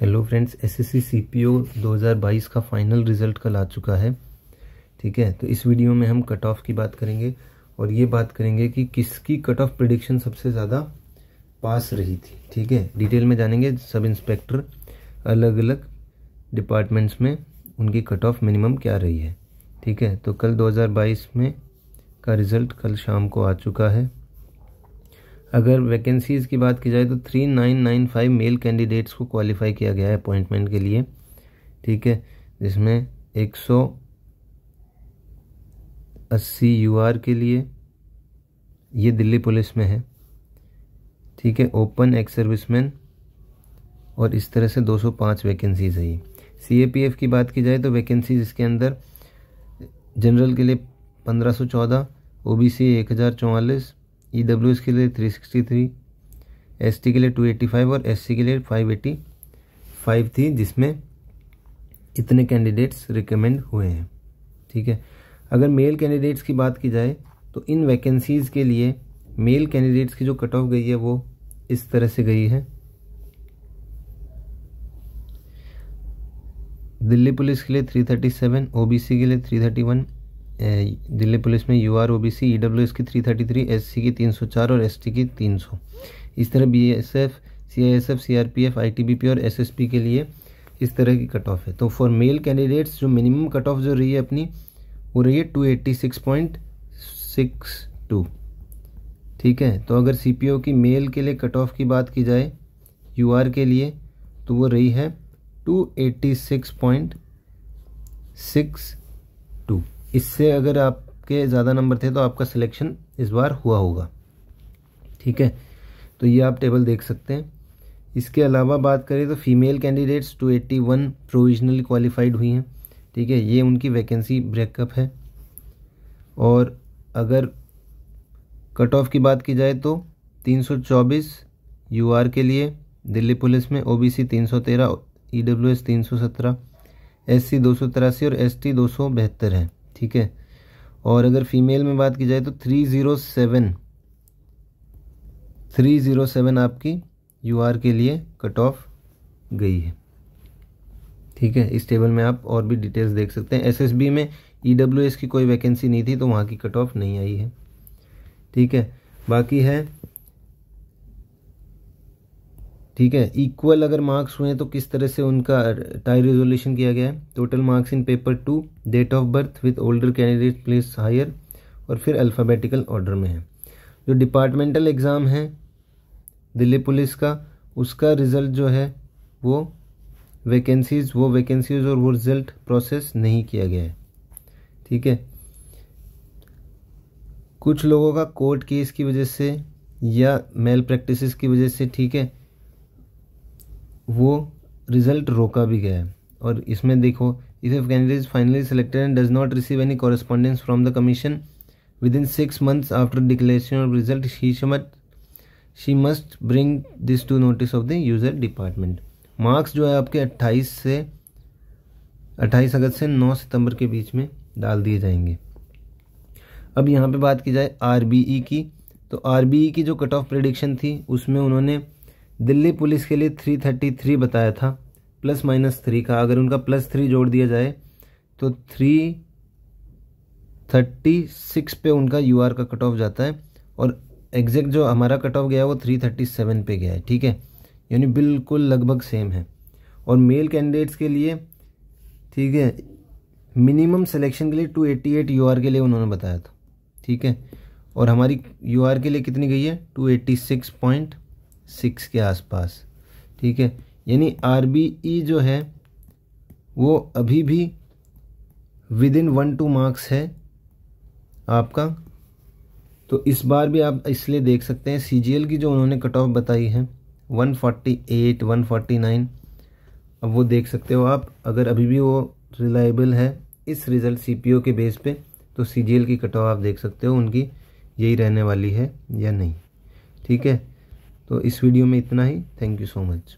hello friends S S C C P O दो हज़ार बाईस का फाइनल रिजल्ट कल आ चुका है ठीक है तो इस वीडियो में हम कट ऑफ की बात करेंगे और ये बात करेंगे कि किसकी कट ऑफ प्रिडिक्शन सबसे ज़्यादा पास रही थी ठीक है डिटेल में जानेंगे सब इंस्पेक्टर अलग अलग डिपार्टमेंट्स में उनकी कट ऑफ मिनिमम क्या रही है ठीक है तो कल दो में का रिज़ल्ट कल शाम को आ चुका है अगर वैकेंसीज़ की बात की जाए तो three nine nine five male candidates को क्वालिफाई किया गया है अपॉइंटमेंट के लिए ठीक है जिसमें एक सौ अस्सी यू आर के लिए ये दिल्ली पुलिस में है ठीक है ओपन एक्स सर्विसमैन और इस तरह से 205 वैकेंसीज़ है ये सी ए पी एफ़ की बात की जाए तो वैकेंसीज इसके अंदर जनरल के लिए 1514 ओबीसी एक हज़ार चौवालीस ई डब्ल्यू एस के लिए three sixty three S T के लिए टू एटी फाइव और एस सी के लिए फाइव एटी फाइव थी जिसमें इतने कैंडिडेट्स रिकमेंड हुए हैं ठीक है अगर मेल कैंडिडेट्स की बात की जाए तो इन वैकेंसीज़ के लिए मेल कैंडिडेट्स की जो कट ऑफ गई है वो इस तरह से गई है दिल्ली पुलिस के लिए 337 ओबीसी के लिए 331 दिल्ली पुलिस में U R O B C E W S की three thirty three S C की तीन सौ चार और एस टी की तीन सौ इस तरह B S F C I S F C R P F I T B P और एस एस पी के लिए इस तरह की कट ऑफ है तो फॉर मेल कैंडिडेट्स जो मिनिमम कट ऑफ जो रही है अपनी वो रही है two eighty six point six two ठीक है तो अगर सी पी ओ की मेल के लिए कट ऑफ की बात की जाए यू आर के लिए तो वो रही है two eighty six point six इससे अगर आपके ज़्यादा नंबर थे तो आपका सिलेक्शन इस बार हुआ होगा ठीक है तो ये आप टेबल देख सकते हैं इसके अलावा बात करें तो फीमेल कैंडिडेट्स 281 प्रोविजनली क्वालिफाइड हुई हैं ठीक है ये उनकी वैकेंसी ब्रेकअप है और अगर कट ऑफ की बात की जाए तो 324 यूआर के लिए दिल्ली पुलिस में ओबीसी 313 ईडब्ल्यूएस 317 एससी दो और एसटी दो है ठीक है और अगर फीमेल में बात की जाए तो three zero seven three zero seven आपकी यू आर के लिए कट ऑफ गई है ठीक है इस टेबल में आप और भी डिटेल्स देख सकते हैं एसएसबी में एस e की कोई वैकेंसी नहीं थी तो वहाँ की कट ऑफ नहीं आई है ठीक है बाकी है ठीक है इक्वल अगर मार्क्स हुए हैं तो किस तरह से उनका टाई रेजोल्यूशन किया गया है total marks in paper to date of birth with older candidate place higher और फिर अल्फ़ाबेटिकल ऑर्डर में है जो डिपार्टमेंटल एग्ज़ाम है दिल्ली पुलिस का उसका रिज़ल्ट जो है वो वैकेंसीज़ वो वैकेंसीज़ और वो रिज़ल्ट प्रोसेस नहीं किया गया है ठीक है कुछ लोगों का कोर्ट केस की वजह से या मेल प्रैक्टिसेस की वजह से ठीक है वो रिजल्ट रोका भी गया है और इसमें देखो if a candidate is finally selected and does not receive any correspondence from the commission within six months after declaration of result she शमत she must bring this to notice of the user department marks जो है आपके 28 से 28 अगस्त से 9 सितंबर के बीच में डाल दिए जाएंगे अब यहाँ पे बात की जाए आर e की तो आर e की जो कट ऑफ प्रडिक्शन थी उसमें उन्होंने दिल्ली पुलिस के लिए थ्री थर्टी थ्री बताया था प्लस माइनस थ्री का अगर उनका प्लस थ्री जोड़ दिया जाए तो थ्री थर्टी सिक्स पे उनका यू आर का कट ऑफ जाता है और एग्जैक्ट जो हमारा कट ऑफ गया वो थ्री थर्टी सेवन पे गया है ठीक है यानी बिल्कुल लगभग सेम है और मेल कैंडिडेट्स के लिए ठीक है मिनिमम सिलेक्शन के लिए two eighty eight U R के लिए उन्होंने बताया था ठीक है और हमारी यू आर के लिए कितनी गई है two eighty six point six के आसपास ठीक है यानी आर बी ई जो है वो अभी भी within one two marks है आपका तो इस बार भी आप इसलिए देख सकते हैं सी की जो उन्होंने कट ऑफ बताई है 148, 149 अब वो देख सकते हो आप अगर अभी भी वो रिलायबल है इस रिज़ल्ट सी के बेस पे तो सी की कट ऑफ आप देख सकते हो उनकी यही रहने वाली है या नहीं ठीक है तो इस वीडियो में इतना ही थैंक यू सो मच